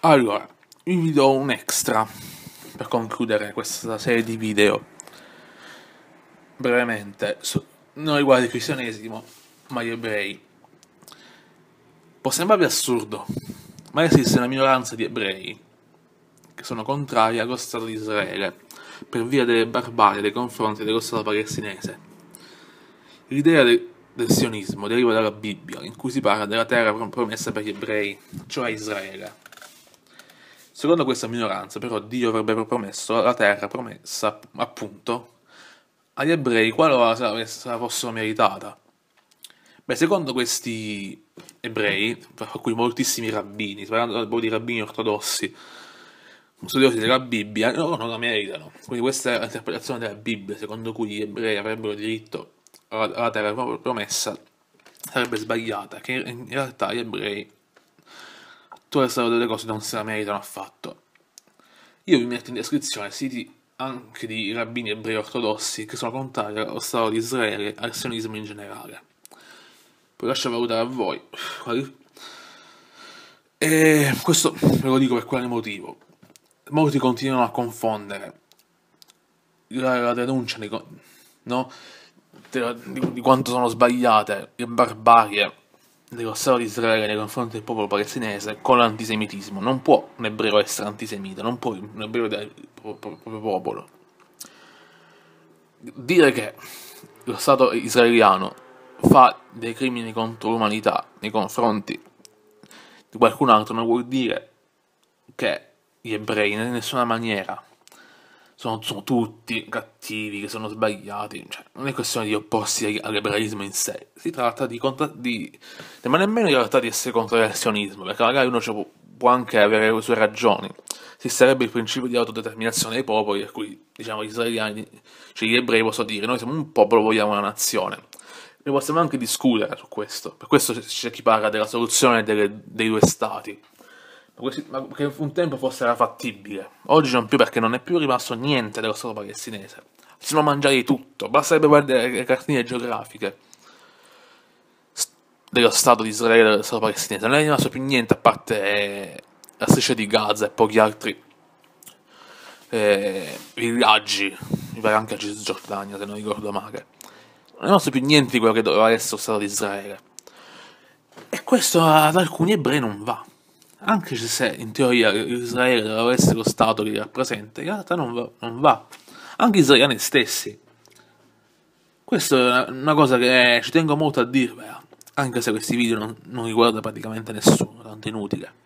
Allora, io vi do un extra per concludere questa serie di video. Brevemente, su, non riguarda il cristianesimo, ma gli ebrei. Può sembrare assurdo, ma esiste una minoranza di ebrei che sono contrari allo Stato di Israele per via delle barbarie nei confronti dello Stato palestinese. L'idea de, del sionismo deriva dalla Bibbia, in cui si parla della terra promessa per gli ebrei, cioè Israele. Secondo questa minoranza, però, Dio avrebbe promesso la terra promessa, appunto, agli ebrei qualora se la fossero meritata. Beh, secondo questi ebrei, tra cui moltissimi rabbini, parlando proprio di rabbini ortodossi, studiosi della Bibbia, loro non la meritano. Quindi questa è l'interpretazione della Bibbia, secondo cui gli ebrei avrebbero diritto alla terra promessa, sarebbe sbagliata, che in realtà gli ebrei tutto il resto delle cose non se la meritano affatto. Io vi metto in descrizione siti anche di rabbini ebrei ortodossi che sono contrari allo Stato di Israele e al sionismo in generale. Poi lascio valutare a voi. E questo ve lo dico per quale motivo. Molti continuano a confondere la, la denuncia di, no? di, di quanto sono sbagliate le barbarie dello Stato di Israele nei confronti del popolo palestinese con l'antisemitismo. Non può un ebreo essere antisemita, non può un ebreo del proprio popolo. Dire che lo Stato israeliano fa dei crimini contro l'umanità nei confronti di qualcun altro non vuol dire che gli ebrei in nessuna maniera sono, sono, tutti cattivi, che sono sbagliati, cioè, non è questione di opporsi al liberalismo in sé, si tratta di, contra- di ma nemmeno in realtà di essere contro l'azionismo, perché magari uno può, anche avere le sue ragioni, si sarebbe il principio di autodeterminazione dei popoli, per cui diciamo gli israeliani, cioè gli ebrei possono dire noi siamo un popolo, vogliamo una nazione. Ne possiamo anche discutere su questo, per questo c'è chi parla della soluzione delle, dei due stati che un tempo fosse era fattibile, oggi non più perché non è più rimasto niente dello Stato palestinese. Si sono mangiati tutto, basterebbe guardare le cartine geografiche dello Stato di Israele e dello Stato palestinese, non è rimasto più niente a parte eh, la striscia di Gaza e pochi altri eh, villaggi, mi pare anche a Cisgiordania se non ricordo male. Non è rimasto più niente di quello che doveva essere lo Stato di Israele. E questo ad alcuni ebrei non va anche se in teoria Israele dovesse lo Stato che li rappresenta, in realtà non va, non va. Anche gli israeliani stessi. Questa è una cosa che eh, ci tengo molto a dirvela, anche se questi video non, non riguarda praticamente nessuno, tanto inutile.